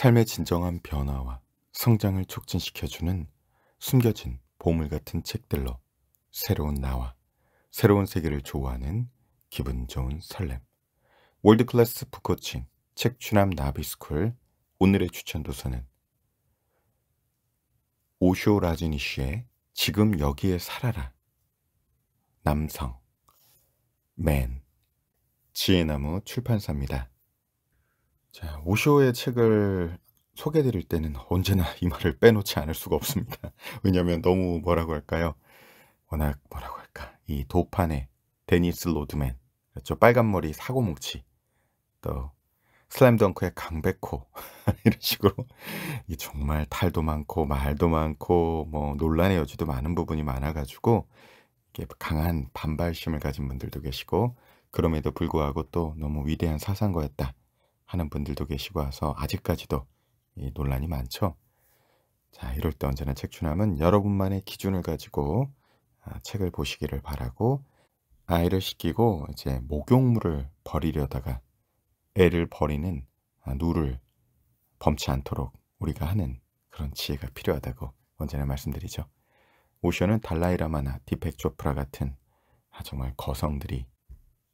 삶의 진정한 변화와 성장을 촉진시켜주는 숨겨진 보물 같은 책들로 새로운 나와 새로운 세계를 좋아하는 기분 좋은 설렘 월드클래스 북코칭 책추남 나비스쿨 오늘의 추천 도서는 오쇼 라지니쉬의 지금 여기에 살아라 남성 맨 지혜나무 출판사입니다. 자, 오쇼의 책을 소개해 드릴 때는 언제나 이 말을 빼놓지 않을 수가 없습니다. 왜냐하면 너무 뭐라고 할까요? 워낙 뭐라고 할까? 이 도판의 데니스 로드맨, 그렇죠? 빨간머리 사고뭉치, 또 슬램덩크의 강백호 이런 식으로 이게 정말 탈도 많고 말도 많고 뭐 논란의 여지도 많은 부분이 많아가지고 이게 강한 반발심을 가진 분들도 계시고 그럼에도 불구하고 또 너무 위대한 사상가였다 하는 분들도 계시고 와서 아직까지도 이 논란이 많죠. 자, 이럴 때 언제나 책추남은 여러분만의 기준을 가지고 아, 책을 보시기를 바라고 아이를 시키고 이제 목욕물을 버리려다가 애를 버리는 아, 누를 범치 않도록 우리가 하는 그런 지혜가 필요하다고 언제나 말씀드리죠. 오션은 달라이라마나 디펙 조프라 같은 아, 정말 거성들이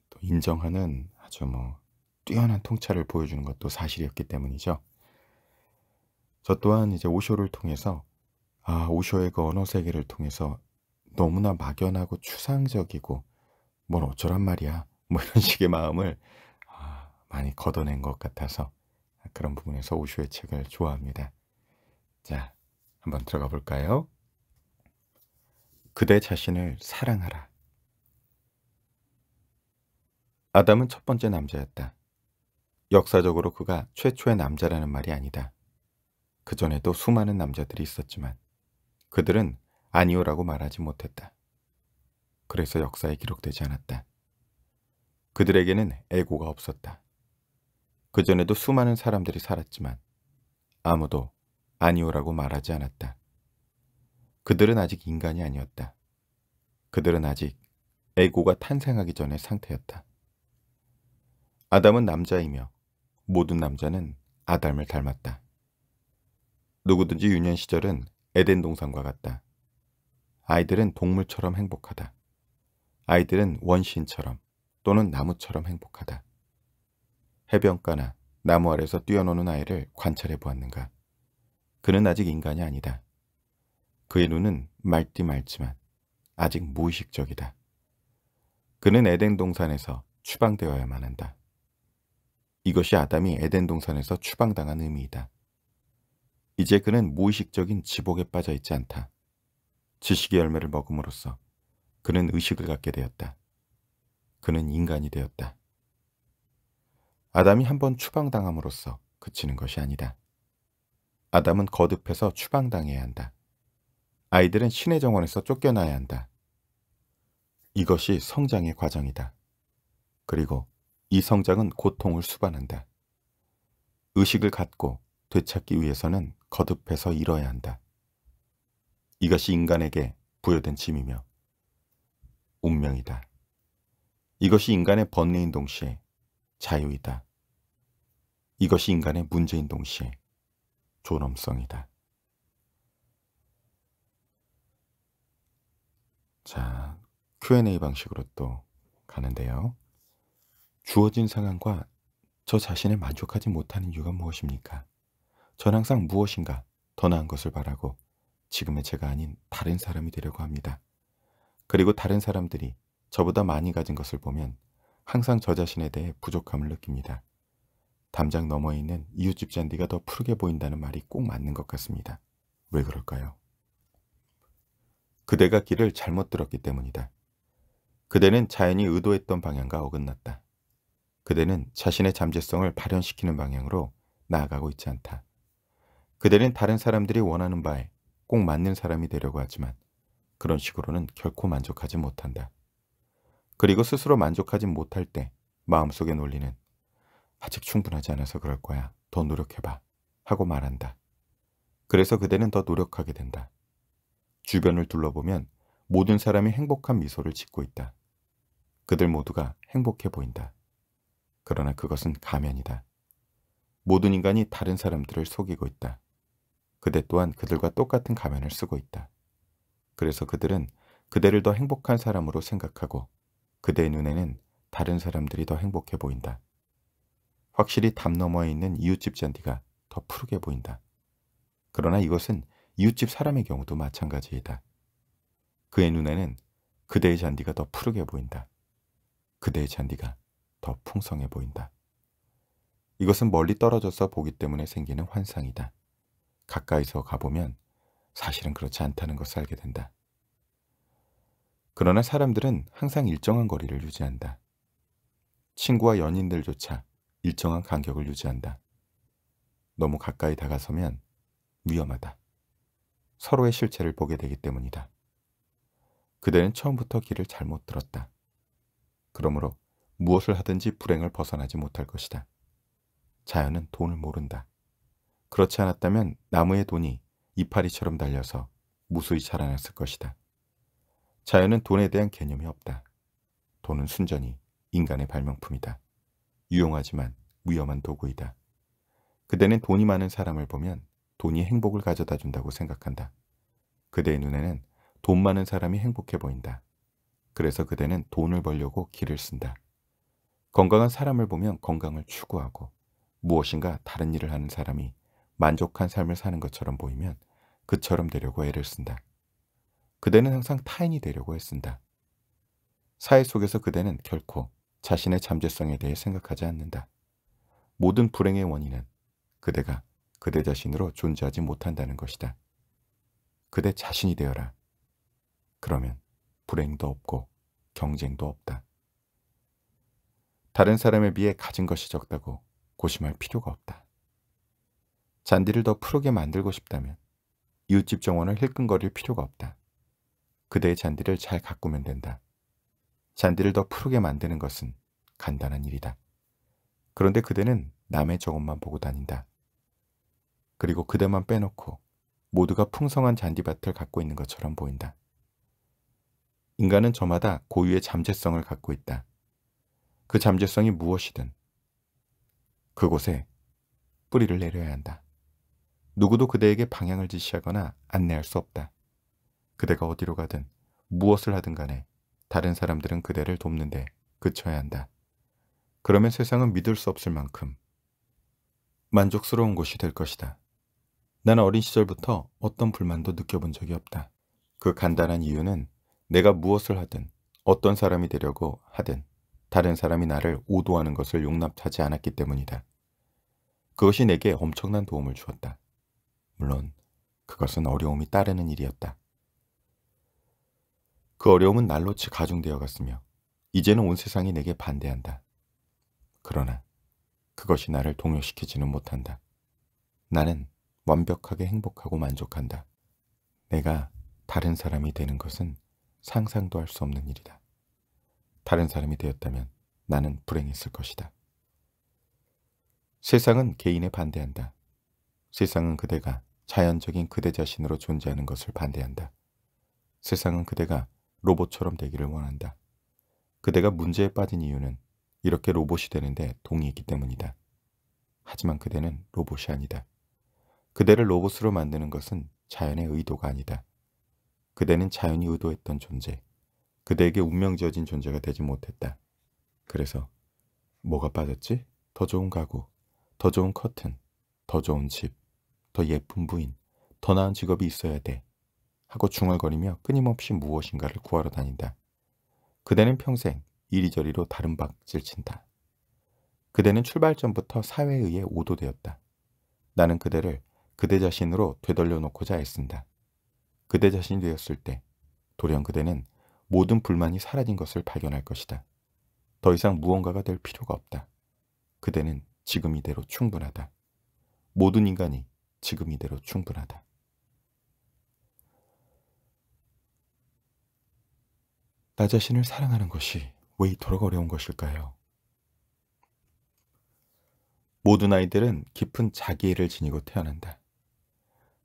또 인정하는 아주 뭐 뛰어난 통찰을 보여주는 것도 사실이었기 때문이죠. 저 또한 이제 오쇼를 통해서 아 오쇼의 그 언어 세계를 통해서 너무나 막연하고 추상적이고 뭘 어쩌란 말이야 뭐 이런 식의 마음을 아, 많이 걷어낸 것 같아서 그런 부분에서 오쇼의 책을 좋아합니다. 자 한번 들어가 볼까요? 그대 자신을 사랑하라. 아담은 첫 번째 남자였다. 역사적으로 그가 최초의 남자라는 말이 아니다. 그전에도 수많은 남자들이 있었지만 그들은 아니오라고 말하지 못했다. 그래서 역사에 기록되지 않았다. 그들에게는 애고가 없었다. 그전에도 수많은 사람들이 살았지만 아무도 아니오라고 말하지 않았다. 그들은 아직 인간이 아니었다. 그들은 아직 애고가 탄생하기 전의 상태였다. 아담은 남자이며 모든 남자는 아담을 닮았다. 누구든지 유년 시절은 에덴 동산과 같다. 아이들은 동물처럼 행복하다. 아이들은 원시인처럼 또는 나무처럼 행복하다. 해변가나 나무 아래서 뛰어노는 아이를 관찰해 보았는가. 그는 아직 인간이 아니다. 그의 눈은 말디말지만 아직 무의식적이다. 그는 에덴 동산에서 추방되어야만 한다. 이것이 아담이 에덴 동산에서 추방당한 의미이다. 이제 그는 무의식적인 지복에 빠져 있지 않다. 지식의 열매를 먹음으로써 그는 의식을 갖게 되었다. 그는 인간이 되었다. 아담이 한 번 추방당함으로써 그치는 것이 아니다. 아담은 거듭해서 추방당해야 한다. 아이들은 신의 정원에서 쫓겨나야 한다. 이것이 성장의 과정이다. 그리고 이 성장은 고통을 수반한다. 의식을 갖고 되찾기 위해서는 거듭해서 잃어야 한다. 이것이 인간에게 부여된 짐이며 운명이다. 이것이 인간의 번뇌인 동시에 자유이다. 이것이 인간의 문제인 동시에 존엄성이다. 자, Q&A 방식으로 또 가는데요. 주어진 상황과 저 자신을 만족하지 못하는 이유가 무엇입니까? 전 항상 무엇인가 더 나은 것을 바라고 지금의 제가 아닌 다른 사람이 되려고 합니다. 그리고 다른 사람들이 저보다 많이 가진 것을 보면 항상 저 자신에 대해 부족함을 느낍니다. 담장 너머에 있는 이웃집 잔디가 더 푸르게 보인다는 말이 꼭 맞는 것 같습니다. 왜 그럴까요? 그대가 길을 잘못 들었기 때문이다. 그대는 자연이 의도했던 방향과 어긋났다. 그대는 자신의 잠재성을 발현시키는 방향으로 나아가고 있지 않다. 그대는 다른 사람들이 원하는 바에 꼭 맞는 사람이 되려고 하지만 그런 식으로는 결코 만족하지 못한다. 그리고 스스로 만족하지 못할 때 마음속에 놀리는 아직 충분하지 않아서 그럴 거야. 더 노력해봐. 하고 말한다. 그래서 그대는 더 노력하게 된다. 주변을 둘러보면 모든 사람이 행복한 미소를 짓고 있다. 그들 모두가 행복해 보인다. 그러나 그것은 가면이다. 모든 인간이 다른 사람들을 속이고 있다. 그대 또한 그들과 똑같은 가면을 쓰고 있다. 그래서 그들은 그대를 더 행복한 사람으로 생각하고 그대의 눈에는 다른 사람들이 더 행복해 보인다. 확실히 담 너머에 있는 이웃집 잔디가 더 푸르게 보인다. 그러나 이것은 이웃집 사람의 경우도 마찬가지이다. 그의 눈에는 그대의 잔디가 더 푸르게 보인다. 그대의 잔디가 더 풍성해 보인다. 이것은 멀리 떨어져서 보기 때문에 생기는 환상이다. 가까이서 가보면 사실은 그렇지 않다는 것을 알게 된다. 그러나 사람들은 항상 일정한 거리를 유지한다. 친구와 연인들조차 일정한 간격을 유지한다. 너무 가까이 다가서면 위험하다. 서로의 실체를 보게 되기 때문이다. 그대는 처음부터 길을 잘못 들었다. 그러므로 무엇을 하든지 불행을 벗어나지 못할 것이다. 자연은 돈을 모른다. 그렇지 않았다면 나무의 돈이 이파리처럼 달려서 무수히 자라났을 것이다. 자연은 돈에 대한 개념이 없다. 돈은 순전히 인간의 발명품이다. 유용하지만 위험한 도구이다. 그대는 돈이 많은 사람을 보면 돈이 행복을 가져다 준다고 생각한다. 그대의 눈에는 돈 많은 사람이 행복해 보인다. 그래서 그대는 돈을 벌려고 길을 쓴다. 건강한 사람을 보면 건강을 추구하고 무엇인가 다른 일을 하는 사람이 만족한 삶을 사는 것처럼 보이면 그처럼 되려고 애를 쓴다. 그대는 항상 타인이 되려고 애쓴다. 사회 속에서 그대는 결코 자신의 잠재성에 대해 생각하지 않는다. 모든 불행의 원인은 그대가 그대 자신으로 존재하지 못한다는 것이다. 그대 자신이 되어라. 그러면 불행도 없고 경쟁도 없다. 다른 사람에 비해 가진 것이 적다고 고심할 필요가 없다. 잔디를 더 푸르게 만들고 싶다면 이웃집 정원을 힐끔거릴 필요가 없다. 그대의 잔디를 잘 가꾸면 된다. 잔디를 더 푸르게 만드는 것은 간단한 일이다. 그런데 그대는 남의 저것만 보고 다닌다. 그리고 그대만 빼놓고 모두가 풍성한 잔디밭을 갖고 있는 것처럼 보인다. 인간은 저마다 고유의 잠재성을 갖고 있다. 그 잠재성이 무엇이든 그곳에 뿌리를 내려야 한다. 누구도 그대에게 방향을 지시하거나 안내할 수 없다. 그대가 어디로 가든 무엇을 하든 간에 다른 사람들은 그대를 돕는데 그쳐야 한다. 그러면 세상은 믿을 수 없을 만큼 만족스러운 곳이 될 것이다. 나는 어린 시절부터 어떤 불만도 느껴본 적이 없다. 그 간단한 이유는 내가 무엇을 하든 어떤 사람이 되려고 하든 다른 사람이 나를 오도하는 것을 용납하지 않았기 때문이다. 그것이 내게 엄청난 도움을 주었다. 물론 그것은 어려움이 따르는 일이었다. 그 어려움은 날로치 가중되어 갔으며 이제는 온 세상이 내게 반대한다. 그러나 그것이 나를 동요시키지는 못한다. 나는 완벽하게 행복하고 만족한다. 내가 다른 사람이 되는 것은 상상도 할 수 없는 일이다. 다른 사람이 되었다면 나는 불행했을 것이다. 세상은 개인에 반대한다. 세상은 그대가 자연적인 그대 자신으로 존재하는 것을 반대한다. 세상은 그대가 로봇처럼 되기를 원한다. 그대가 문제에 빠진 이유는 이렇게 로봇이 되는데 동의했기 때문이다. 하지만 그대는 로봇이 아니다. 그대를 로봇으로 만드는 것은 자연의 의도가 아니다. 그대는 자연이 의도했던 존재, 그대에게 운명 지어진 존재가 되지 못했다. 그래서 뭐가 빠졌지? 더 좋은 가구, 더 좋은 커튼, 더 좋은 집, 더 예쁜 부인, 더 나은 직업이 있어야 돼. 하고 중얼거리며 끊임없이 무엇인가를 구하러 다닌다. 그대는 평생 이리저리로 다른 박질 친다. 그대는 출발점부터 사회에 의해 오도되었다. 나는 그대를 그대 자신으로 되돌려 놓고자 애쓴다. 그대 자신이 되었을 때, 돌연 그대는 모든 불만이 사라진 것을 발견할 것이다. 더 이상 무언가가 될 필요가 없다. 그대는 지금 이대로 충분하다. 모든 인간이 지금 이대로 충분하다. 나 자신을 사랑하는 것이 왜 이토록 어려운 것일까요? 모든 아이들은 깊은 자기애를 지니고 태어난다.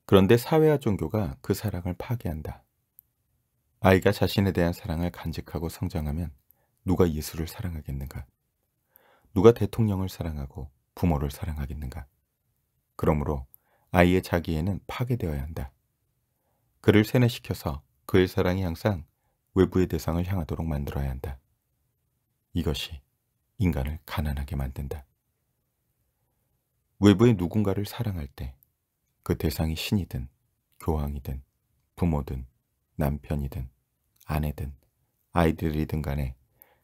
그런데 사회와 종교가 그 사랑을 파괴한다. 아이가 자신에 대한 사랑을 간직하고 성장하면 누가 예수를 사랑하겠는가? 누가 대통령을 사랑하고 부모를 사랑하겠는가? 그러므로 아이의 자기애는 파괴되어야 한다. 그를 세뇌시켜서 그의 사랑이 항상 외부의 대상을 향하도록 만들어야 한다. 이것이 인간을 가난하게 만든다. 외부의 누군가를 사랑할 때 그 대상이 신이든 교황이든 부모든 남편이든 아내든 아이들이든 간에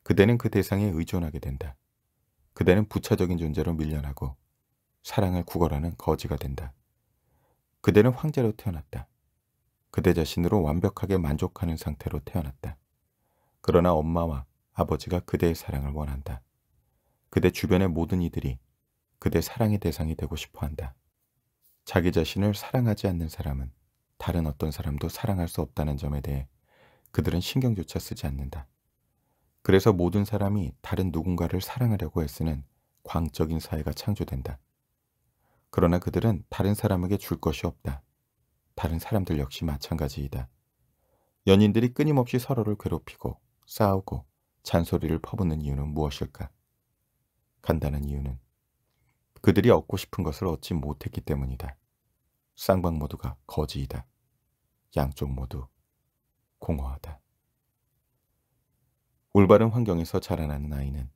그대는 그 대상에 의존하게 된다. 그대는 부차적인 존재로 밀려나고 사랑을 구걸하는 거지가 된다. 그대는 황제로 태어났다. 그대 자신으로 완벽하게 만족하는 상태로 태어났다. 그러나 엄마와 아버지가 그대의 사랑을 원한다. 그대 주변의 모든 이들이 그대 사랑의 대상이 되고 싶어 한다. 자기 자신을 사랑하지 않는 사람은 다른 어떤 사람도 사랑할 수 없다는 점에 대해 그들은 신경조차 쓰지 않는다. 그래서 모든 사람이 다른 누군가를 사랑하려고 애쓰는 광적인 사회가 창조된다. 그러나 그들은 다른 사람에게 줄 것이 없다. 다른 사람들 역시 마찬가지이다. 연인들이 끊임없이 서로를 괴롭히고 싸우고 잔소리를 퍼붓는 이유는 무엇일까? 간단한 이유는 그들이 얻고 싶은 것을 얻지 못했기 때문이다. 쌍방 모두가 거지이다. 양쪽 모두 공허하다. 올바른 환경에서 자라나는 아이는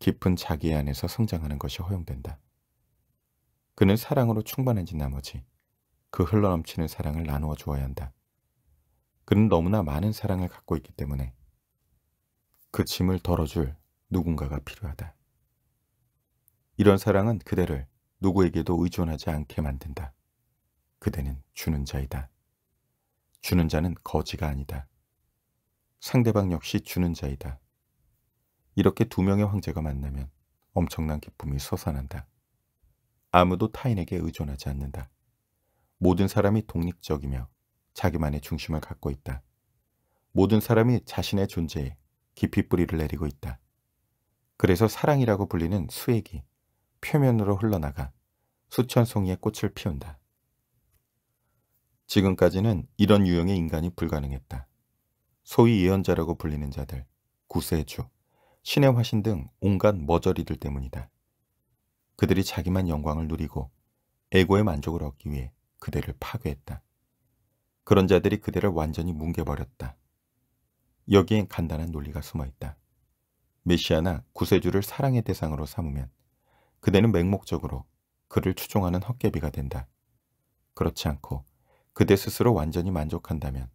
깊은 자기 안에서 성장하는 것이 허용된다. 그는 사랑으로 충만해진 나머지 그 흘러넘치는 사랑을 나누어 주어야 한다. 그는 너무나 많은 사랑을 갖고 있기 때문에 그 짐을 덜어줄 누군가가 필요하다. 이런 사랑은 그대를 누구에게도 의존하지 않게 만든다. 그대는 주는 자이다. 주는 자는 거지가 아니다. 상대방 역시 주는 자이다. 이렇게 두 명의 황제가 만나면 엄청난 기쁨이 솟아난다. 아무도 타인에게 의존하지 않는다. 모든 사람이 독립적이며 자기만의 중심을 갖고 있다. 모든 사람이 자신의 존재에 깊이 뿌리를 내리고 있다. 그래서 사랑이라고 불리는 수액이 표면으로 흘러나가 수천 송이의 꽃을 피운다. 지금까지는 이런 유형의 인간이 불가능했다. 소위 예언자라고 불리는 자들, 구세주, 신의 화신 등 온갖 머저리들 때문이다. 그들이 자기만 영광을 누리고 에고의 만족을 얻기 위해 그대를 파괴했다. 그런 자들이 그대를 완전히 뭉개버렸다. 여기엔 간단한 논리가 숨어있다. 메시아나 구세주를 사랑의 대상으로 삼으면 그대는 맹목적으로 그를 추종하는 헛개비가 된다. 그렇지 않고 그대 스스로 완전히 만족한다면,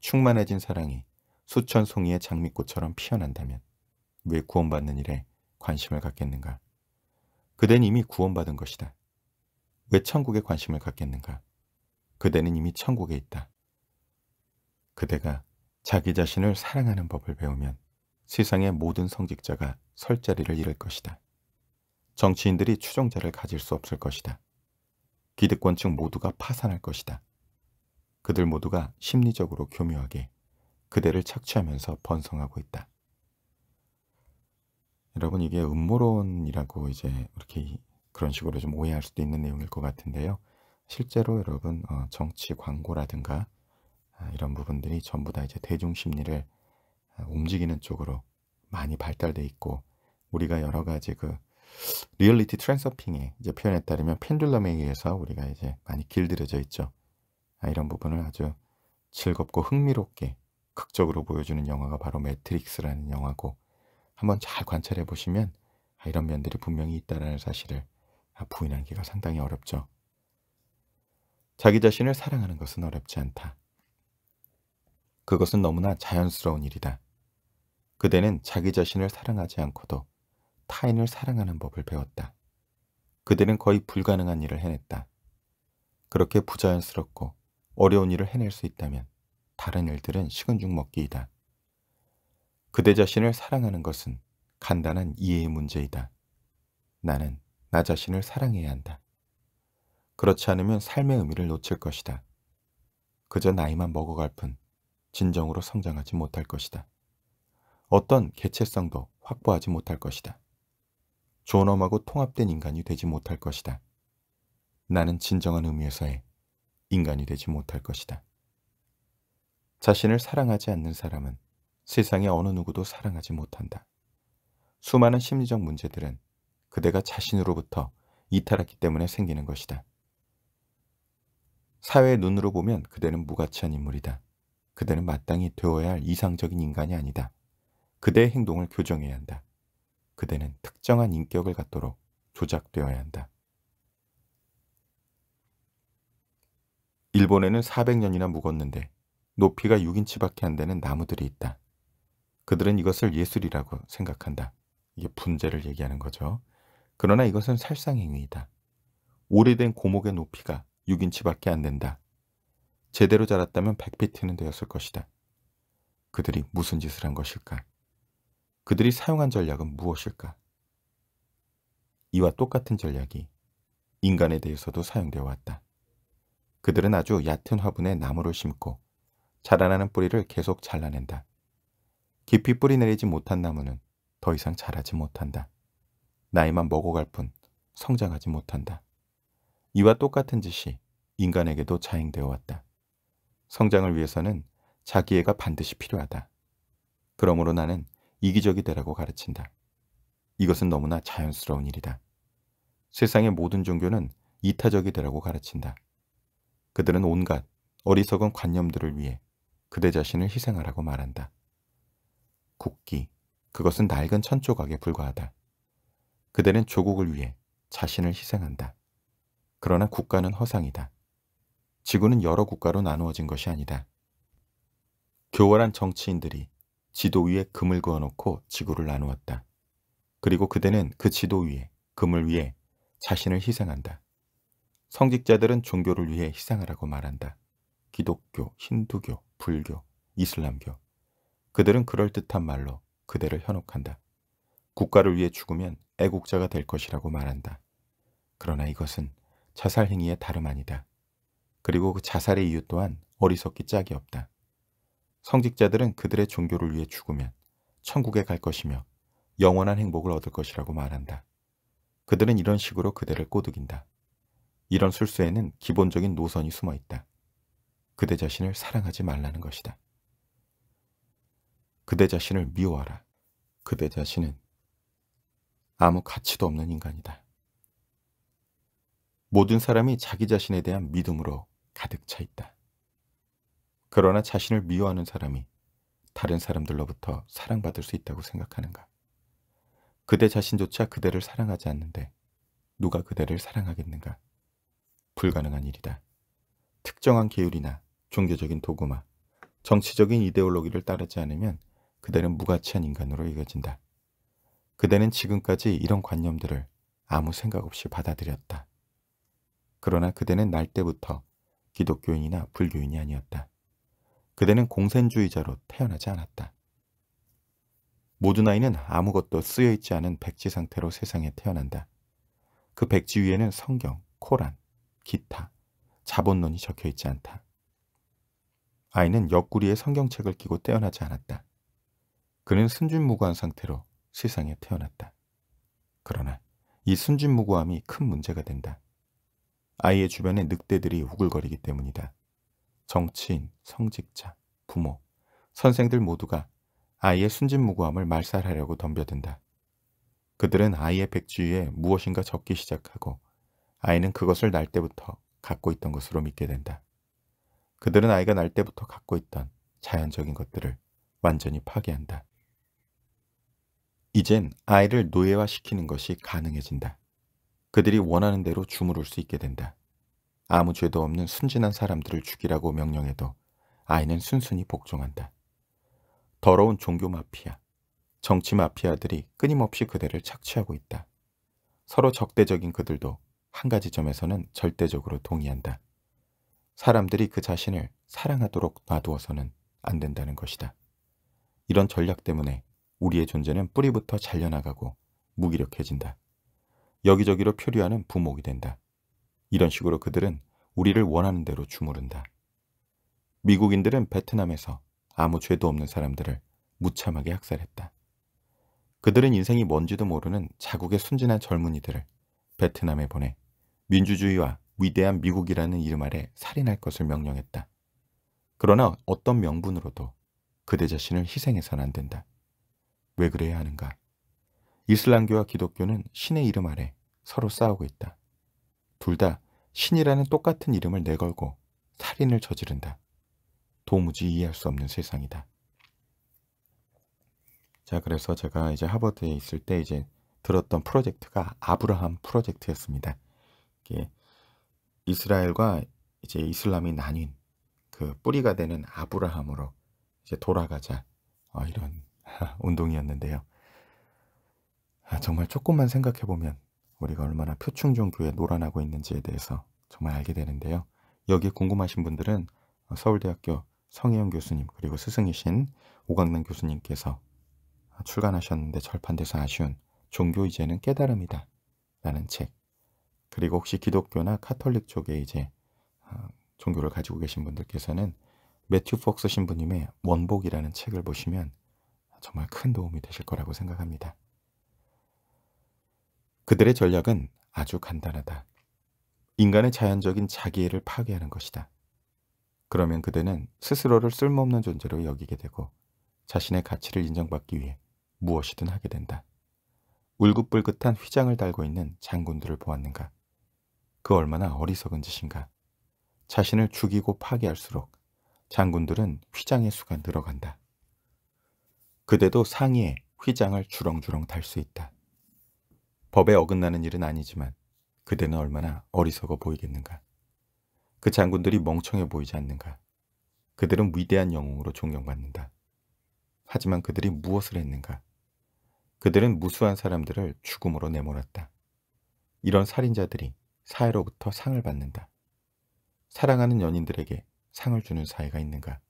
충만해진 사랑이 수천 송이의 장미꽃처럼 피어난다면 왜 구원받는 일에 관심을 갖겠는가? 그대는 이미 구원받은 것이다. 왜 천국에 관심을 갖겠는가? 그대는 이미 천국에 있다. 그대가 자기 자신을 사랑하는 법을 배우면 세상의 모든 성직자가 설 자리를 잃을 것이다. 정치인들이 추종자를 가질 수 없을 것이다. 기득권층 모두가 파산할 것이다. 그들 모두가 심리적으로 교묘하게 그대를 착취하면서 번성하고 있다. 여러분 이게 음모론이라고 이제 이렇게 그런 식으로 좀 오해할 수도 있는 내용일 것 같은데요. 실제로 여러분 어, 정치 광고라든가 아, 이런 부분들이 전부 다 이제 대중 심리를 아, 움직이는 쪽으로 많이 발달돼 있고 우리가 여러 가지 그 리얼리티 트랜서핑의 이제 표현에 따르면 펜듈럼에 의해서 우리가 이제 많이 길들여져 있죠. 아, 이런 부분을 아주 즐겁고 흥미롭게 극적으로 보여주는 영화가 바로 매트릭스라는 영화고 한번 잘 관찰해 보시면 아, 이런 면들이 분명히 있다는 사실을 아, 부인하기가 상당히 어렵죠. 자기 자신을 사랑하는 것은 어렵지 않다. 그것은 너무나 자연스러운 일이다. 그대는 자기 자신을 사랑하지 않고도 타인을 사랑하는 법을 배웠다. 그대는 거의 불가능한 일을 해냈다. 그렇게 부자연스럽고 어려운 일을 해낼 수 있다면 다른 일들은 식은 죽 먹기이다. 그대 자신을 사랑하는 것은 간단한 이해의 문제이다. 나는 나 자신을 사랑해야 한다. 그렇지 않으면 삶의 의미를 놓칠 것이다. 그저 나이만 먹어갈 뿐 진정으로 성장하지 못할 것이다. 어떤 개체성도 확보하지 못할 것이다. 존엄하고 통합된 인간이 되지 못할 것이다. 나는 진정한 의미에서의 인간이 되지 못할 것이다. 자신을 사랑하지 않는 사람은 세상의 어느 누구도 사랑하지 못한다. 수많은 심리적 문제들은 그대가 자신으로부터 이탈했기 때문에 생기는 것이다. 사회의 눈으로 보면 그대는 무가치한 인물이다. 그대는 마땅히 되어야 할 이상적인 인간이 아니다. 그대의 행동을 교정해야 한다. 그대는 특정한 인격을 갖도록 조작되어야 한다. 일본에는 400년이나 묵었는데 높이가 6인치밖에 안 되는 나무들이 있다. 그들은 이것을 예술이라고 생각한다. 이게 분재를 얘기하는 거죠. 그러나 이것은 살상행위이다. 오래된 고목의 높이가 6인치밖에 안 된다. 제대로 자랐다면 100피트는 되었을 것이다. 그들이 무슨 짓을 한 것일까? 그들이 사용한 전략은 무엇일까? 이와 똑같은 전략이 인간에 대해서도 사용되어 왔다. 그들은 아주 얕은 화분에 나무를 심고 자라나는 뿌리를 계속 잘라낸다. 깊이 뿌리 내리지 못한 나무는 더 이상 자라지 못한다. 나이만 먹어갈 뿐 성장하지 못한다. 이와 똑같은 짓이 인간에게도 자행되어 왔다. 성장을 위해서는 자기애가 반드시 필요하다. 그러므로 나는 이기적이 되라고 가르친다. 이것은 너무나 자연스러운 일이다. 세상의 모든 종교는 이타적이 되라고 가르친다. 그들은 온갖 어리석은 관념들을 위해 그대 자신을 희생하라고 말한다. 국기, 그것은 낡은 천조각에 불과하다. 그대는 조국을 위해 자신을 희생한다. 그러나 국가는 허상이다. 지구는 여러 국가로 나누어진 것이 아니다. 교활한 정치인들이 지도 위에 금을 그어놓고 지구를 나누었다. 그리고 그대는 그 지도 위에, 금을 위해 자신을 희생한다. 성직자들은 종교를 위해 희생하라고 말한다. 기독교, 힌두교, 불교, 이슬람교. 그들은 그럴듯한 말로 그대를 현혹한다. 국가를 위해 죽으면 애국자가 될 것이라고 말한다. 그러나 이것은 자살 행위의 다름 아니다. 그리고 그 자살의 이유 또한 어리석기 짝이 없다. 성직자들은 그들의 종교를 위해 죽으면 천국에 갈 것이며 영원한 행복을 얻을 것이라고 말한다. 그들은 이런 식으로 그대를 꼬드긴다. 이런 술수에는 기본적인 노선이 숨어 있다. 그대 자신을 사랑하지 말라는 것이다. 그대 자신을 미워하라. 그대 자신은 아무 가치도 없는 인간이다. 모든 사람이 자기 자신에 대한 믿음으로 가득 차 있다. 그러나 자신을 미워하는 사람이 다른 사람들로부터 사랑받을 수 있다고 생각하는가? 그대 자신조차 그대를 사랑하지 않는데 누가 그대를 사랑하겠는가? 불가능한 일이다. 특정한 계율이나 종교적인 도구마, 정치적인 이데올로기를 따르지 않으면 그대는 무가치한 인간으로 이겨진다 그대는 지금까지 이런 관념들을 아무 생각 없이 받아들였다. 그러나 그대는 날 때부터 기독교인이나 불교인이 아니었다. 그대는 공산주의자로 태어나지 않았다. 모든 아이는 아무것도 쓰여있지 않은 백지 상태로 세상에 태어난다. 그 백지 위에는 성경, 코란, 기타, 자본론이 적혀 있지 않다. 아이는 옆구리에 성경책을 끼고 태어나지 않았다. 그는 순진무구한 상태로 세상에 태어났다. 그러나 이 순진무구함이 큰 문제가 된다. 아이의 주변에 늑대들이 우글거리기 때문이다. 정치인, 성직자, 부모, 선생들 모두가 아이의 순진무구함을 말살하려고 덤벼든다. 그들은 아이의 백지 위에 무엇인가 적기 시작하고 아이는 그것을 날 때부터 갖고 있던 것으로 믿게 된다. 그들은 아이가 날 때부터 갖고 있던 자연적인 것들을 완전히 파괴한다. 이젠 아이를 노예화시키는 것이 가능해진다. 그들이 원하는 대로 주무를 수 있게 된다. 아무 죄도 없는 순진한 사람들을 죽이라고 명령해도 아이는 순순히 복종한다. 더러운 종교 마피아, 정치 마피아들이 끊임없이 그대를 착취하고 있다. 서로 적대적인 그들도 한 가지 점에서는 절대적으로 동의한다. 사람들이 그 자신을 사랑하도록 놔두어서는 안 된다는 것이다. 이런 전략 때문에 우리의 존재는 뿌리부터 잘려나가고 무기력해진다. 여기저기로 표류하는 부목이 된다. 이런 식으로 그들은 우리를 원하는 대로 주무른다. 미국인들은 베트남에서 아무 죄도 없는 사람들을 무참하게 학살했다. 그들은 인생이 뭔지도 모르는 자국의 순진한 젊은이들을 베트남에 보내 민주주의와 위대한 미국이라는 이름 아래 살인할 것을 명령했다. 그러나 어떤 명분으로도 그대 자신을 희생해서는 안 된다. 왜 그래야 하는가? 이슬람교와 기독교는 신의 이름 아래 서로 싸우고 있다. 둘 다 신이라는 똑같은 이름을 내걸고 살인을 저지른다. 도무지 이해할 수 없는 세상이다. 자, 그래서 제가 이제 하버드에 있을 때 이제 들었던 프로젝트가 아브라함 프로젝트였습니다. 이게 이스라엘과 이제 이슬람이 나뉜 그 뿌리가 되는 아브라함으로 이제 돌아가자 어, 이런 운동이었는데요. 아, 정말 조금만 생각해 보면 우리가 얼마나 표충종교에 놀아나고 있는지에 대해서 정말 알게 되는데요. 여기 궁금하신 분들은 어, 서울대학교 성혜영 교수님 그리고 스승이신 오강남 교수님께서 출간하셨는데 절판돼서 아쉬운 종교 이제는 깨달음이다 라는 책 그리고 혹시 기독교나 카톨릭 쪽에 이제 아, 종교를 가지고 계신 분들께서는 매튜 폭스 신부님의 원복이라는 책을 보시면 정말 큰 도움이 되실 거라고 생각합니다. 그들의 전략은 아주 간단하다. 인간의 자연적인 자기애를 파괴하는 것이다. 그러면 그대는 스스로를 쓸모없는 존재로 여기게 되고 자신의 가치를 인정받기 위해 무엇이든 하게 된다. 울긋불긋한 휘장을 달고 있는 장군들을 보았는가? 그 얼마나 어리석은 짓인가. 자신을 죽이고 파괴할수록 장군들은 휘장의 수가 늘어간다. 그대도 상의에 휘장을 주렁주렁 달 수 있다. 법에 어긋나는 일은 아니지만 그대는 얼마나 어리석어 보이겠는가. 그 장군들이 멍청해 보이지 않는가. 그들은 위대한 영웅으로 존경받는다. 하지만 그들이 무엇을 했는가. 그들은 무수한 사람들을 죽음으로 내몰았다. 이런 살인자들이 사회로부터 상을 받는다. 사랑하는 연인들에게 상을 주는 사회가 있는가?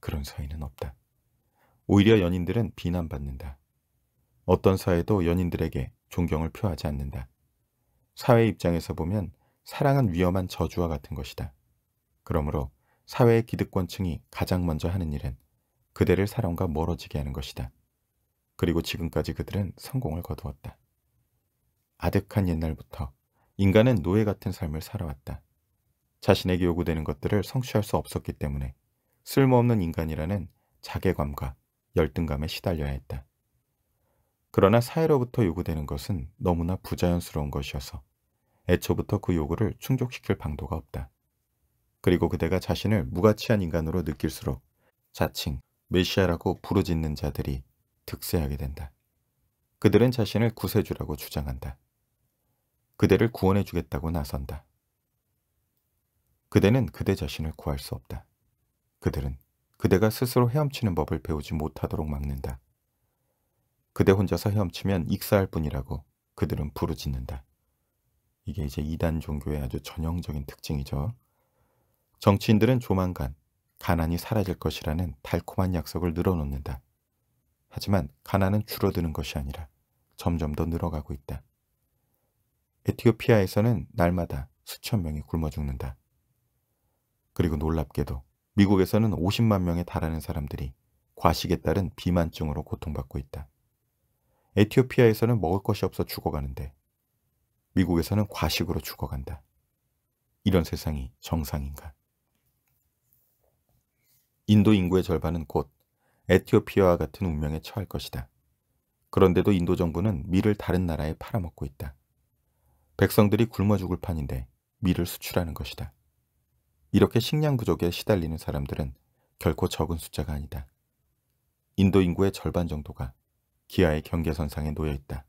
그런 사회는 없다. 오히려 연인들은 비난받는다. 어떤 사회도 연인들에게 존경을 표하지 않는다. 사회 입장에서 보면 사랑은 위험한 저주와 같은 것이다. 그러므로 사회의 기득권층이 가장 먼저 하는 일은 그대를 사람과 멀어지게 하는 것이다. 그리고 지금까지 그들은 성공을 거두었다. 아득한 옛날부터 인간은 노예 같은 삶을 살아왔다. 자신에게 요구되는 것들을 성취할 수 없었기 때문에 쓸모없는 인간이라는 자괴감과 열등감에 시달려야 했다. 그러나 사회로부터 요구되는 것은 너무나 부자연스러운 것이어서 애초부터 그 요구를 충족시킬 방도가 없다. 그리고 그대가 자신을 무가치한 인간으로 느낄수록 자칭 메시아라고 부르짖는 자들이 득세하게 된다. 그들은 자신을 구세주라고 주장한다. 그대를 구원해 주겠다고 나선다. 그대는 그대 자신을 구할 수 없다. 그들은 그대가 스스로 헤엄치는 법을 배우지 못하도록 막는다. 그대 혼자서 헤엄치면 익사할 뿐이라고 그들은 부르짖는다. 이게 이제 이단 종교의 아주 전형적인 특징이죠. 정치인들은 조만간 가난이 사라질 것이라는 달콤한 약속을 늘어놓는다. 하지만 가난은 줄어드는 것이 아니라 점점 더 늘어가고 있다. 에티오피아에서는 날마다 수천 명이 굶어 죽는다. 그리고 놀랍게도 미국에서는 50만 명에 달하는 사람들이 과식에 따른 비만증으로 고통받고 있다. 에티오피아에서는 먹을 것이 없어 죽어가는데 미국에서는 과식으로 죽어간다. 이런 세상이 정상인가? 인도 인구의 절반은 곧 에티오피아와 같은 운명에 처할 것이다. 그런데도 인도 정부는 밀을 다른 나라에 팔아먹고 있다. 백성들이 굶어 죽을 판인데 밀을 수출하는 것이다. 이렇게 식량 부족에 시달리는 사람들은 결코 적은 숫자가 아니다. 인도 인구의 절반 정도가 기아의 경계선상에 놓여 있다.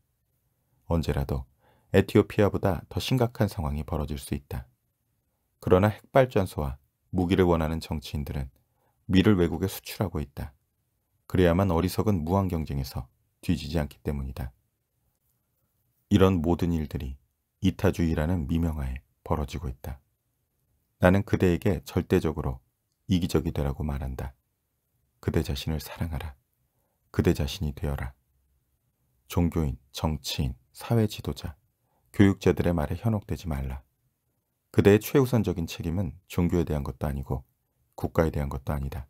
언제라도 에티오피아보다 더 심각한 상황이 벌어질 수 있다. 그러나 핵발전소와 무기를 원하는 정치인들은 밀을 외국에 수출하고 있다. 그래야만 어리석은 무한 경쟁에서 뒤지지 않기 때문이다. 이런 모든 일들이 이타주의라는 미명하에 벌어지고 있다. 나는 그대에게 절대적으로 이기적이 되라고 말한다. 그대 자신을 사랑하라. 그대 자신이 되어라. 종교인, 정치인, 사회 지도자, 교육자들의 말에 현혹되지 말라. 그대의 최우선적인 책임은 종교에 대한 것도 아니고 국가에 대한 것도 아니다.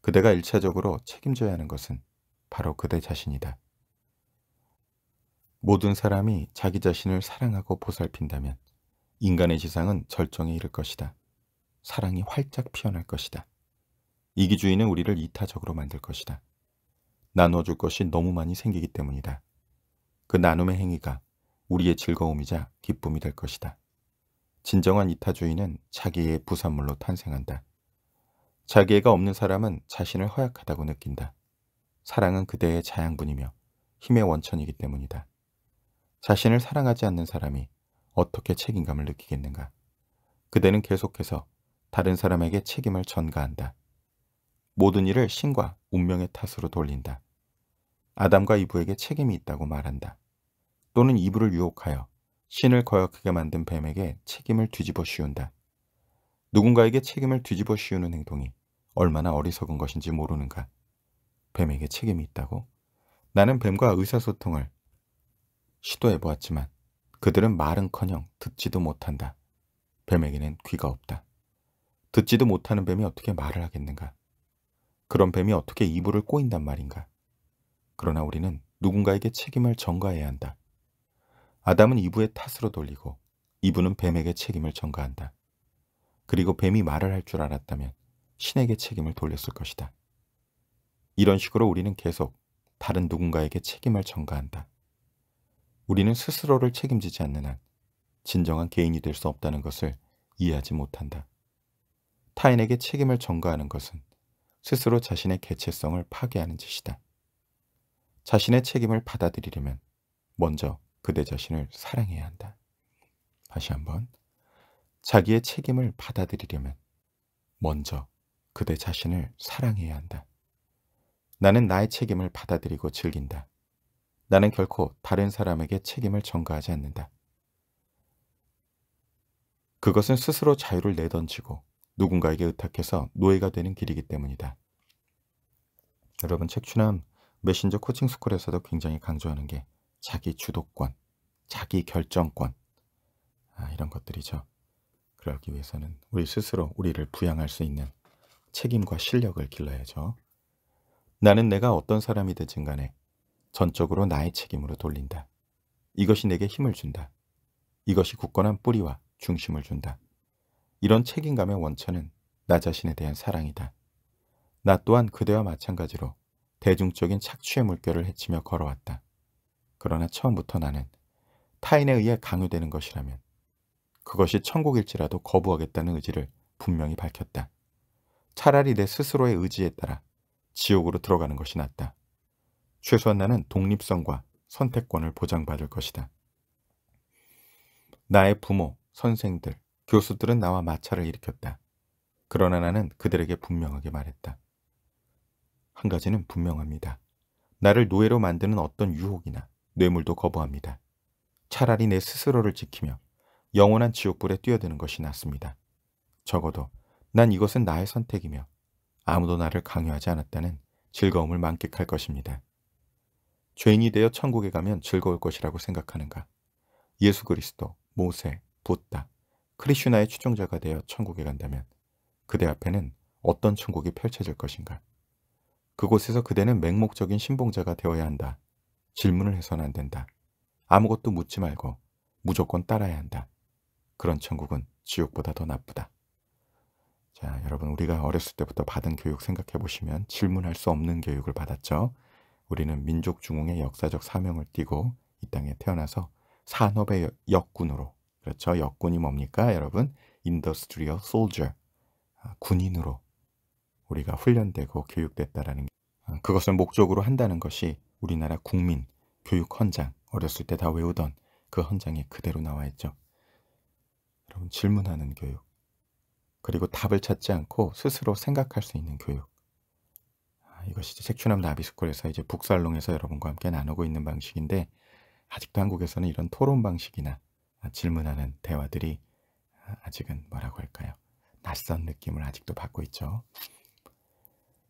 그대가 일차적으로 책임져야 하는 것은 바로 그대 자신이다. 모든 사람이 자기 자신을 사랑하고 보살핀다면 인간의 지상은 절정에 이를 것이다. 사랑이 활짝 피어날 것이다. 이기주의는 우리를 이타적으로 만들 것이다. 나눠줄 것이 너무 많이 생기기 때문이다. 그 나눔의 행위가 우리의 즐거움이자 기쁨이 될 것이다. 진정한 이타주의는 자기의 부산물로 탄생한다. 자기애가 없는 사람은 자신을 허약하다고 느낀다. 사랑은 그대의 자양분이며 힘의 원천이기 때문이다. 자신을 사랑하지 않는 사람이 어떻게 책임감을 느끼겠는가. 그대는 계속해서 다른 사람에게 책임을 전가한다. 모든 일을 신과 운명의 탓으로 돌린다. 아담과 이브에게 책임이 있다고 말한다. 또는 이브를 유혹하여 신을 거역하게 만든 뱀에게 책임을 뒤집어 씌운다. 누군가에게 책임을 뒤집어 씌우는 행동이 얼마나 어리석은 것인지 모르는가. 뱀에게 책임이 있다고? 나는 뱀과 의사소통을 시도해 보았지만 그들은 말은커녕 듣지도 못한다. 뱀에게는 귀가 없다. 듣지도 못하는 뱀이 어떻게 말을 하겠는가? 그런 뱀이 어떻게 이불을 꼬인단 말인가? 그러나 우리는 누군가에게 책임을 전가해야 한다. 아담은 이브의 탓으로 돌리고 이브는 뱀에게 책임을 전가한다. 그리고 뱀이 말을 할 줄 알았다면 신에게 책임을 돌렸을 것이다. 이런 식으로 우리는 계속 다른 누군가에게 책임을 전가한다. 우리는 스스로를 책임지지 않는 한 진정한 개인이 될 수 없다는 것을 이해하지 못한다. 타인에게 책임을 전가하는 것은 스스로 자신의 개체성을 파괴하는 짓이다. 자신의 책임을 받아들이려면 먼저 그대 자신을 사랑해야 한다. 다시 한번 자기의 책임을 받아들이려면 먼저 그대 자신을 사랑해야 한다. 나는 나의 책임을 받아들이고 즐긴다. 나는 결코 다른 사람에게 책임을 전가하지 않는다. 그것은 스스로 자유를 내던지고 누군가에게 의탁해서 노예가 되는 길이기 때문이다. 여러분 책추남 메신저 코칭스쿨에서도 굉장히 강조하는 게 자기 주도권, 자기 결정권 아, 이런 것들이죠. 그러기 위해서는 우리 스스로 우리를 부양할 수 있는 책임과 실력을 길러야죠. 나는 내가 어떤 사람이 되든 간에 전적으로 나의 책임으로 돌린다. 이것이 내게 힘을 준다. 이것이 굳건한 뿌리와 중심을 준다. 이런 책임감의 원천은 나 자신에 대한 사랑이다. 나 또한 그대와 마찬가지로 대중적인 착취의 물결을 헤치며 걸어왔다. 그러나 처음부터 나는 타인에 의해 강요되는 것이라면 그것이 천국일지라도 거부하겠다는 의지를 분명히 밝혔다. 차라리 내 스스로의 의지에 따라 지옥으로 들어가는 것이 낫다. 최소한 나는 독립성과 선택권을 보장받을 것이다. 나의 부모, 선생들, 교수들은 나와 마찰을 일으켰다. 그러나 나는 그들에게 분명하게 말했다. 한 가지는 분명합니다. 나를 노예로 만드는 어떤 유혹이나 뇌물도 거부합니다. 차라리 내 스스로를 지키며 영원한 지옥불에 뛰어드는 것이 낫습니다. 적어도 난 이것은 나의 선택이며 아무도 나를 강요하지 않았다는 즐거움을 만끽할 것입니다. 죄인이 되어 천국에 가면 즐거울 것이라고 생각하는가? 예수 그리스도, 모세, 붓다, 크리슈나의 추종자가 되어 천국에 간다면 그대 앞에는 어떤 천국이 펼쳐질 것인가? 그곳에서 그대는 맹목적인 신봉자가 되어야 한다. 질문을 해서는 안 된다. 아무것도 묻지 말고 무조건 따라야 한다. 그런 천국은 지옥보다 더 나쁘다. 자, 여러분 우리가 어렸을 때부터 받은 교육 생각해 보시면 질문할 수 없는 교육을 받았죠. 우리는 민족 중흥의 역사적 사명을 띠고 이 땅에 태어나서 산업의 역군으로 그렇죠. 역군이 뭡니까? 여러분 인더스트리얼 솔저 아, 군인으로 우리가 훈련되고 교육됐다라는 아, 그것을 목적으로 한다는 것이 우리나라 국민 교육 헌장 어렸을 때 다 외우던 그 헌장이 그대로 나와 있죠. 여러분 질문하는 교육 그리고 답을 찾지 않고 스스로 생각할 수 있는 교육 이것이 색추남 나비스쿨에서 이제 북살롱에서 여러분과 함께 나누고 있는 방식인데 아직도 한국에서는 이런 토론 방식이나 질문하는 대화들이 아직은 뭐라고 할까요? 낯선 느낌을 아직도 받고 있죠.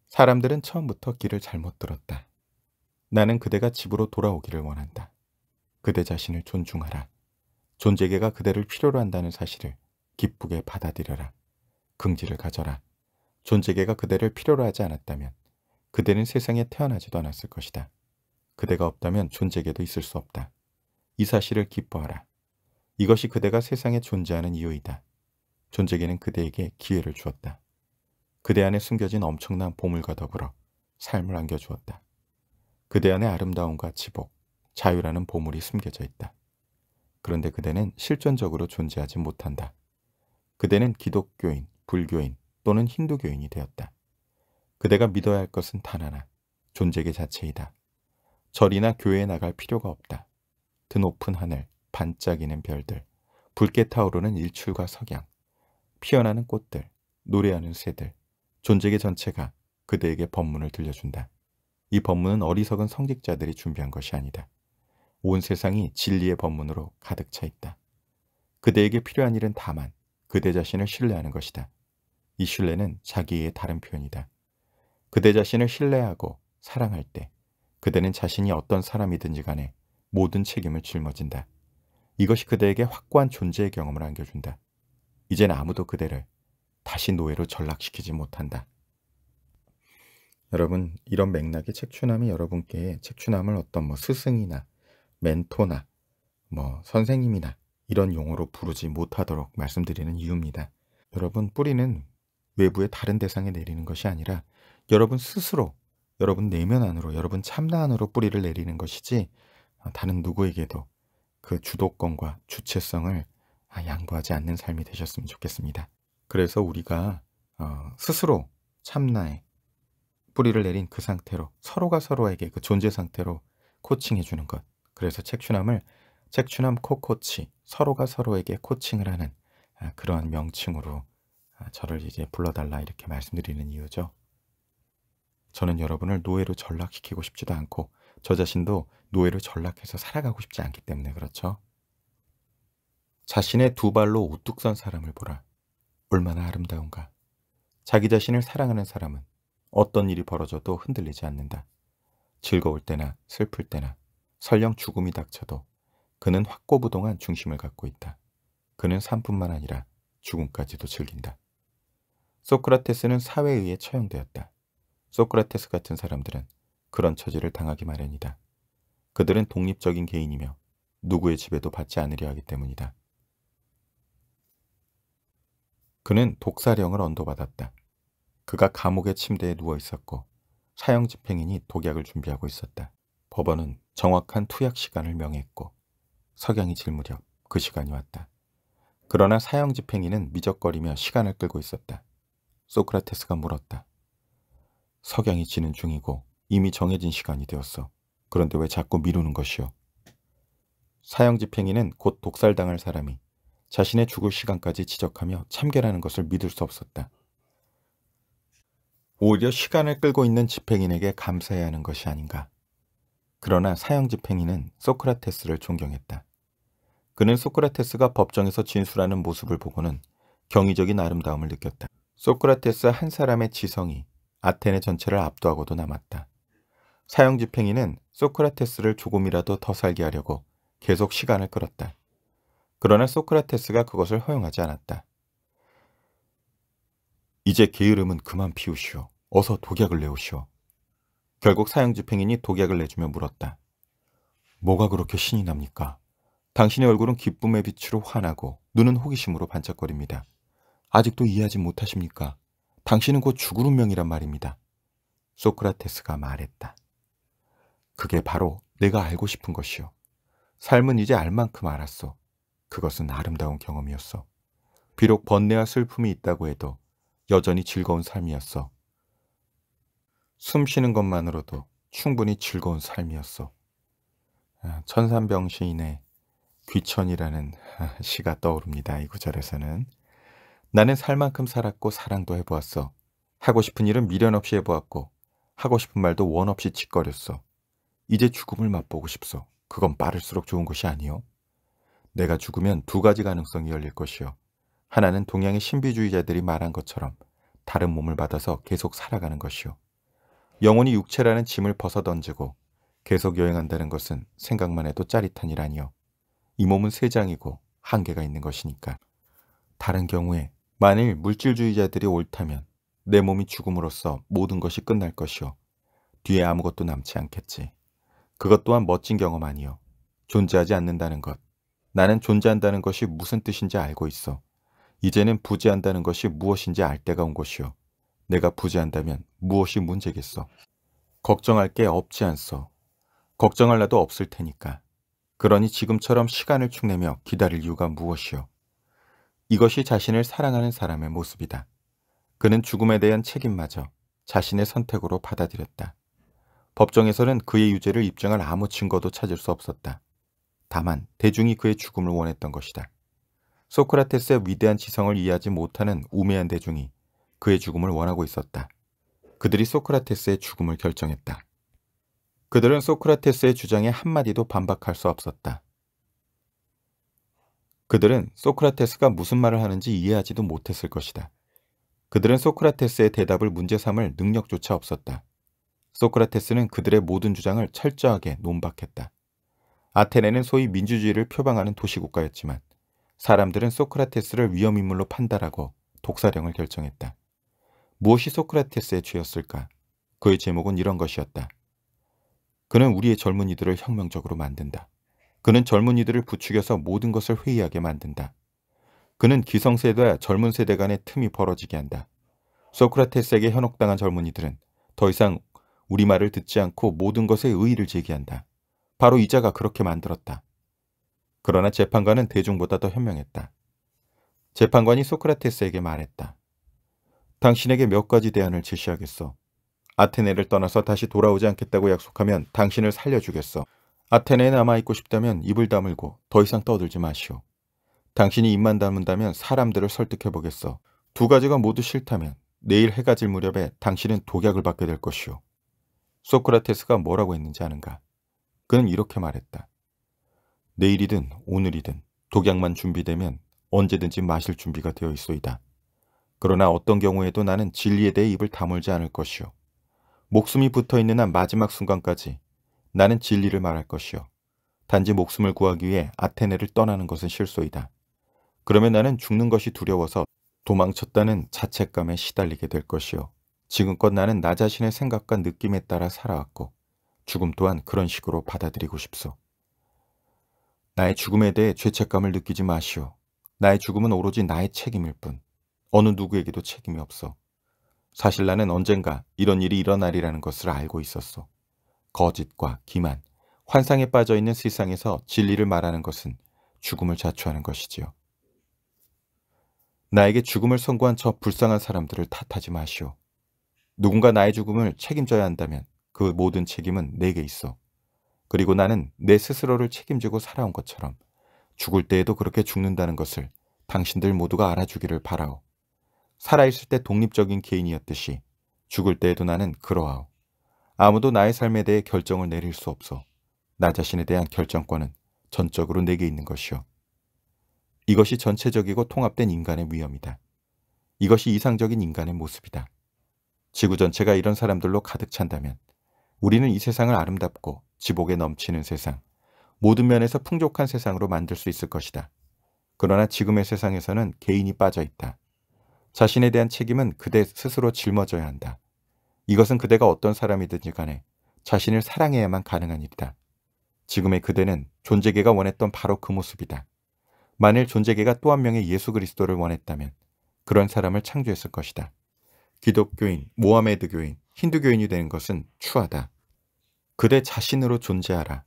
사람들은 처음부터 길을 잘못 들었다. 나는 그대가 집으로 돌아오기를 원한다. 그대 자신을 존중하라. 존재계가 그대를 필요로 한다는 사실을 기쁘게 받아들여라. 긍지를 가져라. 존재계가 그대를 필요로 하지 않았다면 그대는 세상에 태어나지도 않았을 것이다. 그대가 없다면 존재계도 있을 수 없다. 이 사실을 기뻐하라. 이것이 그대가 세상에 존재하는 이유이다. 존재계는 그대에게 기회를 주었다. 그대 안에 숨겨진 엄청난 보물과 더불어 삶을 안겨주었다. 그대 안에 아름다움과 지복, 자유라는 보물이 숨겨져 있다. 그런데 그대는 실존적으로 존재하지 못한다. 그대는 기독교인, 불교인 또는 힌두교인이 되었다. 그대가 믿어야 할 것은 단 하나, 존재 계 자체이다. 절이나 교회에 나갈 필요가 없다. 드높은 하늘, 반짝이는 별들, 붉게 타오르는 일출과 석양, 피어나는 꽃들, 노래하는 새들, 존재계 전체가 그대에게 법문을 들려준다. 이 법문은 어리석은 성직자들이 준비한 것이 아니다. 온 세상이 진리의 법문으로 가득 차 있다. 그대에게 필요한 일은 다만 그대 자신을 신뢰하는 것이다. 이 신뢰는 자기의 다른 표현이다. 그대 자신을 신뢰하고 사랑할 때 그대는 자신이 어떤 사람이든지 간에 모든 책임을 짊어진다. 이것이 그대에게 확고한 존재의 경험을 안겨준다. 이젠 아무도 그대를 다시 노예로 전락시키지 못한다. 여러분, 이런 맥락의 책추남이 여러분께 책추남을 어떤 뭐 스승이나 멘토나 뭐 선생님이나 이런 용어로 부르지 못하도록 말씀드리는 이유입니다. 여러분, 뿌리는 외부의 다른 대상에 내리는 것이 아니라 여러분 스스로, 여러분 내면 안으로, 여러분 참나 안으로 뿌리를 내리는 것이지 어, 다른 누구에게도 그 주도권과 주체성을 아, 양보하지 않는 삶이 되셨으면 좋겠습니다. 그래서 우리가 어, 스스로 참나에 뿌리를 내린 그 상태로 서로가 서로에게 그 존재 상태로 코칭해 주는 것. 그래서 책춘함을책춘함 코코치 서로가 서로에게 코칭을 하는 아, 그러한 명칭으로 아, 저를 이제 불러달라 이렇게 말씀드리는 이유죠. 저는 여러분을 노예로 전락시키고 싶지도 않고 저 자신도 노예로 전락해서 살아가고 싶지 않기 때문에 그렇죠. 자신의 두 발로 우뚝 선 사람을 보라. 얼마나 아름다운가. 자기 자신을 사랑하는 사람은 어떤 일이 벌어져도 흔들리지 않는다. 즐거울 때나 슬플 때나 설령 죽음이 닥쳐도 그는 확고부동한 중심을 갖고 있다. 그는 삶뿐만 아니라 죽음까지도 즐긴다. 소크라테스는 사회에 의해 처형되었다. 소크라테스 같은 사람들은 그런 처지를 당하기 마련이다. 그들은 독립적인 개인이며 누구의 지배도 받지 않으려 하기 때문이다. 그는 독사령을 언도받았다. 그가 감옥의 침대에 누워 있었고 사형 집행인이 독약을 준비하고 있었다. 법원은 정확한 투약 시간을 명했고 석양이 질 무렵 그 시간이 왔다. 그러나 사형 집행인은 미적거리며 시간을 끌고 있었다. 소크라테스가 물었다. 석양이 지는 중이고 이미 정해진 시간이 되었어. 그런데 왜 자꾸 미루는 것이오 사형 집행인은 곧 독살당할 사람이 자신의 죽을 시간까지 지적하며 참견하는 것을 믿을 수 없었다. 오히려 시간을 끌고 있는 집행인에게 감사해야 하는 것이 아닌가. 그러나 사형 집행인은 소크라테스를 존경했다. 그는 소크라테스가 법정에서 진술하는 모습을 보고는 경의적인 아름다움을 느꼈다. 소크라테스 한 사람의 지성이 아테네 전체를 압도하고도 남았다. 사형 집행인은 소크라테스를 조금이라도 더 살게 하려고 계속 시간을 끌었다. 그러나 소크라테스가 그것을 허용하지 않았다. 이제 게으름은 그만 피우시오. 어서 독약을 내오시오. 결국 사형 집행인이 독약을 내주며 물었다. 뭐가 그렇게 신이 납니까? 당신의 얼굴은 기쁨의 빛으로 환하고 눈은 호기심으로 반짝거립니다. 아직도 이해하지 못하십니까? 당신은 곧 죽을 운명이란 말입니다. 소크라테스가 말했다. 그게 바로 내가 알고 싶은 것이요. 삶은 이제 알 만큼 알았어. 그것은 아름다운 경험이었어. 비록 번뇌와 슬픔이 있다고 해도 여전히 즐거운 삶이었어. 숨 쉬는 것만으로도 충분히 즐거운 삶이었어. 아, 천산병 시인의 귀천이라는 시가 떠오릅니다. 이 구절에서는 나는 살 만큼 살았고 사랑도 해보았어. 하고 싶은 일은 미련 없이 해보았고 하고 싶은 말도 원 없이 짓거렸어. 이제 죽음을 맛보고 싶소. 그건 빠를수록 좋은 것이 아니요. 내가 죽으면 두 가지 가능성이 열릴 것이요. 하나는 동양의 신비주의자들이 말한 것처럼 다른 몸을 받아서 계속 살아가는 것이요. 영혼이 육체라는 짐을 벗어던지고 계속 여행한다는 것은 생각만 해도 짜릿한 일 아니요. 이 몸은 세 장이고 한계가 있는 것이니까. 다른 경우에 만일 물질주의자들이 옳다면 내 몸이 죽음으로써 모든 것이 끝날 것이요. 뒤에 아무것도 남지 않겠지. 그것 또한 멋진 경험 아니요. 존재하지 않는다는 것. 나는 존재한다는 것이 무슨 뜻인지 알고 있어. 이제는 부재한다는 것이 무엇인지 알 때가 온 것이요. 내가 부재한다면 무엇이 문제겠어. 걱정할 게 없지 않소. 걱정할 나도 없을 테니까. 그러니 지금처럼 시간을 축내며 기다릴 이유가 무엇이요. 이것이 자신을 사랑하는 사람의 모습이다. 그는 죽음에 대한 책임마저 자신의 선택으로 받아들였다. 법정에서는 그의 유죄를 입증할 아무 증거도 찾을 수 없었다. 다만 대중이 그의 죽음을 원했던 것이다. 소크라테스의 위대한 지성을 이해하지 못하는 우매한 대중이 그의 죽음을 원하고 있었다. 그들이 소크라테스의 죽음을 결정했다. 그들은 소크라테스의 주장에 한마디도 반박할 수 없었다. 그들은 소크라테스가 무슨 말을 하는지 이해하지도 못했을 것이다. 그들은 소크라테스의 대답을 문제 삼을 능력조차 없었다. 소크라테스는 그들의 모든 주장을 철저하게 논박했다. 아테네는 소위 민주주의를 표방하는 도시국가였지만 사람들은 소크라테스를 위험인물로 판단하고 독사령을 결정했다. 무엇이 소크라테스의 죄였을까? 그의 제목은 이런 것이었다. 그는 우리의 젊은이들을 혁명적으로 만든다. 그는 젊은이들을 부추겨서 모든 것을 회의하게 만든다. 그는 기성세대와 젊은 세대 간의 틈이 벌어지게 한다. 소크라테스에게 현혹당한 젊은이들은 더 이상 우리말을 듣지 않고 모든 것에 의의를 제기한다. 바로 이자가 그렇게 만들었다. 그러나 재판관은 대중보다 더 현명했다. 재판관이 소크라테스에게 말했다. 당신에게 몇 가지 대안을 제시하겠어. 아테네를 떠나서 다시 돌아오지 않겠다고 약속하면 당신을 살려주겠어. 아테네에 남아있고 싶다면 입을 다물고 더 이상 떠들지 마시오. 당신이 입만 다문다면 사람들을 설득해보겠어. 두 가지가 모두 싫다면 내일 해가 질 무렵에 당신은 독약을 받게 될 것이오. 소크라테스가 뭐라고 했는지 아는가? 그는 이렇게 말했다. 내일이든 오늘이든 독약만 준비되면 언제든지 마실 준비가 되어 있어이다. 그러나 어떤 경우에도 나는 진리에 대해 입을 다물지 않을 것이오. 목숨이 붙어 있는 한 마지막 순간까지 나는 진리를 말할 것이요. 단지 목숨을 구하기 위해 아테네를 떠나는 것은 실소이다. 그러면 나는 죽는 것이 두려워서 도망쳤다는 자책감에 시달리게 될 것이요. 지금껏 나는 나 자신의 생각과 느낌에 따라 살아왔고 죽음 또한 그런 식으로 받아들이고 싶소. 나의 죽음에 대해 죄책감을 느끼지 마시오. 나의 죽음은 오로지 나의 책임일 뿐. 어느 누구에게도 책임이 없어. 사실 나는 언젠가 이런 일이 일어나리라는 것을 알고 있었어. 거짓과 기만, 환상에 빠져 있는 세상에서 진리를 말하는 것은 죽음을 자초하는 것이지요. 나에게 죽음을 선고한 저 불쌍한 사람들을 탓하지 마시오. 누군가 나의 죽음을 책임져야 한다면 그 모든 책임은 내게 있어. 그리고 나는 내 스스로를 책임지고 살아온 것처럼 죽을 때에도 그렇게 죽는다는 것을 당신들 모두가 알아주기를 바라오. 살아있을 때 독립적인 개인이었듯이 죽을 때에도 나는 그러하오. 아무도 나의 삶에 대해 결정을 내릴 수 없어 나 자신에 대한 결정권은 전적으로 내게 있는 것이요. 이것이 전체적이고 통합된 인간의 위험이다. 이것이 이상적인 인간의 모습이다. 지구 전체가 이런 사람들로 가득 찬다면 우리는 이 세상을 아름답고 지복에 넘치는 세상, 모든 면에서 풍족한 세상으로 만들 수 있을 것이다. 그러나 지금의 세상에서는 개인이 빠져 있다. 자신에 대한 책임은 그대 스스로 짊어져야 한다. 이것은 그대가 어떤 사람이든지 간에 자신을 사랑해야만 가능한 일이다. 지금의 그대는 존재계가 원했던 바로 그 모습이다. 만일 존재계가 또 한 명의 예수 그리스도를 원했다면 그런 사람을 창조했을 것이다. 기독교인, 모하메드교인, 힌두교인이 되는 것은 추하다. 그대 자신으로 존재하라.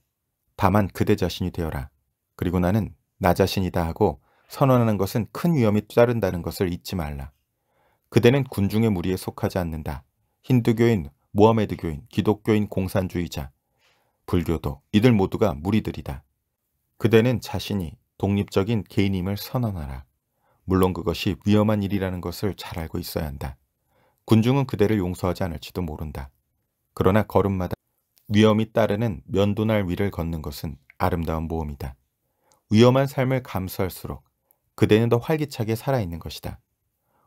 다만 그대 자신이 되어라. 그리고 나는 나 자신이다 하고 선언하는 것은 큰 위험이 따른다는 것을 잊지 말라. 그대는 군중의 무리에 속하지 않는다. 힌두교인, 모하메드교인, 기독교인 공산주의자, 불교도 이들 모두가 무리들이다. 그대는 자신이 독립적인 개인임을 선언하라. 물론 그것이 위험한 일이라는 것을 잘 알고 있어야 한다. 군중은 그대를 용서하지 않을지도 모른다. 그러나 걸음마다 위험이 따르는 면도날 위를 걷는 것은 아름다운 모험이다. 위험한 삶을 감수할수록 그대는 더 활기차게 살아있는 것이다.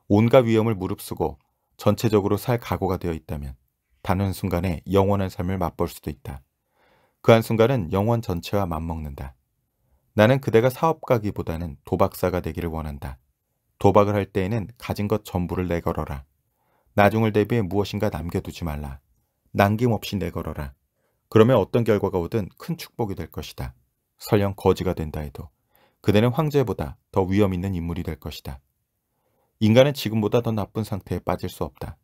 온갖 위험을 무릅쓰고 전체적으로 살 각오가 되어 있다면 단 한순간에 영원한 삶을 맛볼 수도 있다. 그 한순간은 영원 전체와 맞먹는다. 나는 그대가 사업가기보다는 도박사가 되기를 원한다. 도박을 할 때에는 가진 것 전부를 내걸어라. 나중을 대비해 무엇인가 남겨두지 말라. 남김없이 내걸어라. 그러면 어떤 결과가 오든 큰 축복이 될 것이다. 설령 거지가 된다 해도 그대는 황제보다 더 위험 있는 인물이 될 것이다. 인간은 지금보다 더 나쁜 상태에 빠질 수 없다.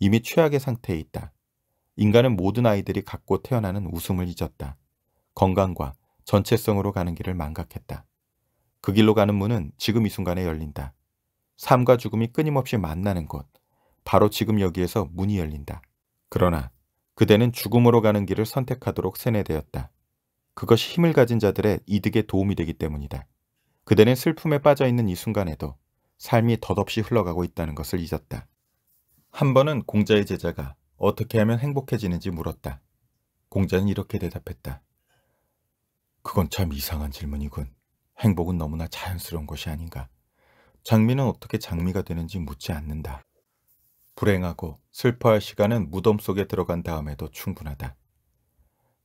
이미 최악의 상태에 있다. 인간은 모든 아이들이 갖고 태어나는 웃음을 잊었다. 건강과 전체성으로 가는 길을 망각했다. 그 길로 가는 문은 지금 이 순간에 열린다. 삶과 죽음이 끊임없이 만나는 곳, 바로 지금 여기에서 문이 열린다. 그러나 그대는 죽음으로 가는 길을 선택하도록 세뇌되었다. 그것이 힘을 가진 자들의 이득에 도움이 되기 때문이다. 그대는 슬픔에 빠져 있는 이 순간에도 삶이 덧없이 흘러가고 있다는 것을 잊었다. 한 번은 공자의 제자가 어떻게 하면 행복해지는지 물었다. 공자는 이렇게 대답했다. 그건 참 이상한 질문이군. 행복은 너무나 자연스러운 것이 아닌가. 장미는 어떻게 장미가 되는지 묻지 않는다. 불행하고 슬퍼할 시간은 무덤 속에 들어간 다음에도 충분하다.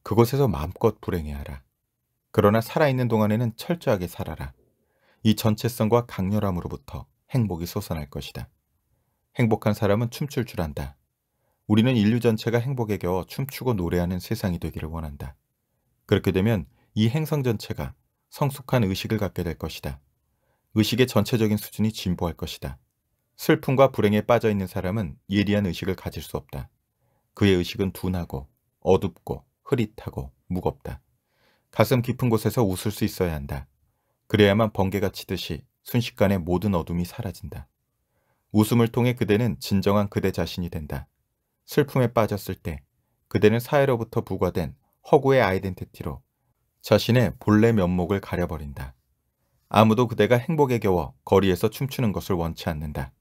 그곳에서 마음껏 불행해하라. 그러나 살아있는 동안에는 철저하게 살아라. 이 전체성과 강렬함으로부터 행복이 솟아날 것이다. 행복한 사람은 춤출 줄 안다. 우리는 인류 전체가 행복에 겨워 춤추고 노래하는 세상이 되기를 원한다. 그렇게 되면 이 행성 전체가 성숙한 의식을 갖게 될 것이다. 의식의 전체적인 수준이 진보할 것이다. 슬픔과 불행에 빠져있는 사람은 예리한 의식을 가질 수 없다. 그의 의식은 둔하고 어둡고 흐릿하고 무겁다. 가슴 깊은 곳에서 웃을 수 있어야 한다. 그래야만 번개가 치듯이 순식간에 모든 어둠이 사라진다. 웃음을 통해 그대는 진정한 그대 자신이 된다. 슬픔에 빠졌을 때 그대는 사회로부터 부과된 허구의 아이덴티티로 자신의 본래 면목을 가려버린다. 아무도 그대가 행복에 겨워 거리에서 춤추는 것을 원치 않는다.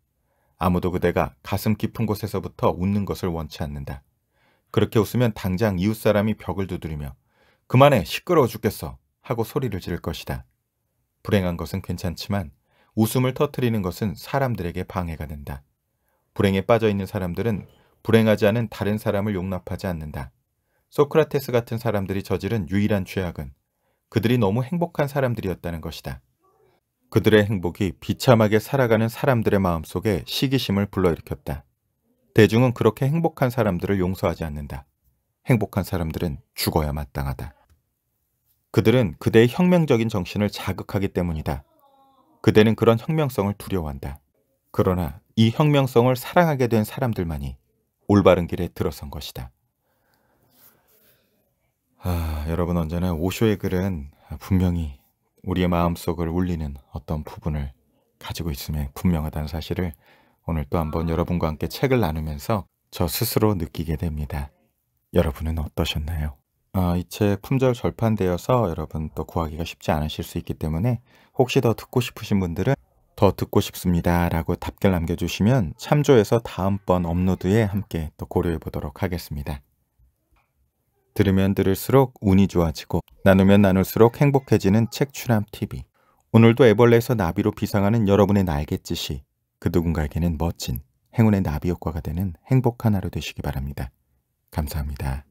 아무도 그대가 가슴 깊은 곳에서부터 웃는 것을 원치 않는다. 그렇게 웃으면 당장 이웃사람이 벽을 두드리며 그만해 시끄러워 죽겠어 하고 소리를 지를 것이다. 불행한 것은 괜찮지만 웃음을 터트리는 것은 사람들에게 방해가 된다. 불행에 빠져 있는 사람들은 불행하지 않은 다른 사람을 용납하지 않는다. 소크라테스 같은 사람들이 저지른 유일한 죄악은 그들이 너무 행복한 사람들이었다는 것이다. 그들의 행복이 비참하게 살아가는 사람들의 마음속에 시기심을 불러일으켰다. 대중은 그렇게 행복한 사람들을 용서하지 않는다. 행복한 사람들은 죽어야 마땅하다. 그들은 그대의 혁명적인 정신을 자극하기 때문이다. 그대는 그런 혁명성을 두려워한다. 그러나 이 혁명성을 사랑하게 된 사람들만이 올바른 길에 들어선 것이다. 아, 여러분 언제나 오쇼의 글은 분명히 우리의 마음속을 울리는 어떤 부분을 가지고 있음에 분명하다는 사실을 오늘 또 한번 여러분과 함께 책을 나누면서 저 스스로 느끼게 됩니다. 여러분은 어떠셨나요? 어, 이책 품절 절판되어서 여러분 또 구하기가 쉽지 않으실 수 있기 때문에 혹시 더 듣고 싶으신 분들은 더 듣고 싶습니다 라고 답글 남겨주시면 참조해서 다음번 업로드에 함께 또 고려해 보도록 하겠습니다. 들으면 들을수록 운이 좋아지고 나누면 나눌수록 행복해지는 책출람 TV 오늘도 애벌레에서 나비로 비상하는 여러분의 날갯짓이 그 누군가에게는 멋진 행운의 나비 효과가 되는 행복한 하루 되시기 바랍니다. 감사합니다.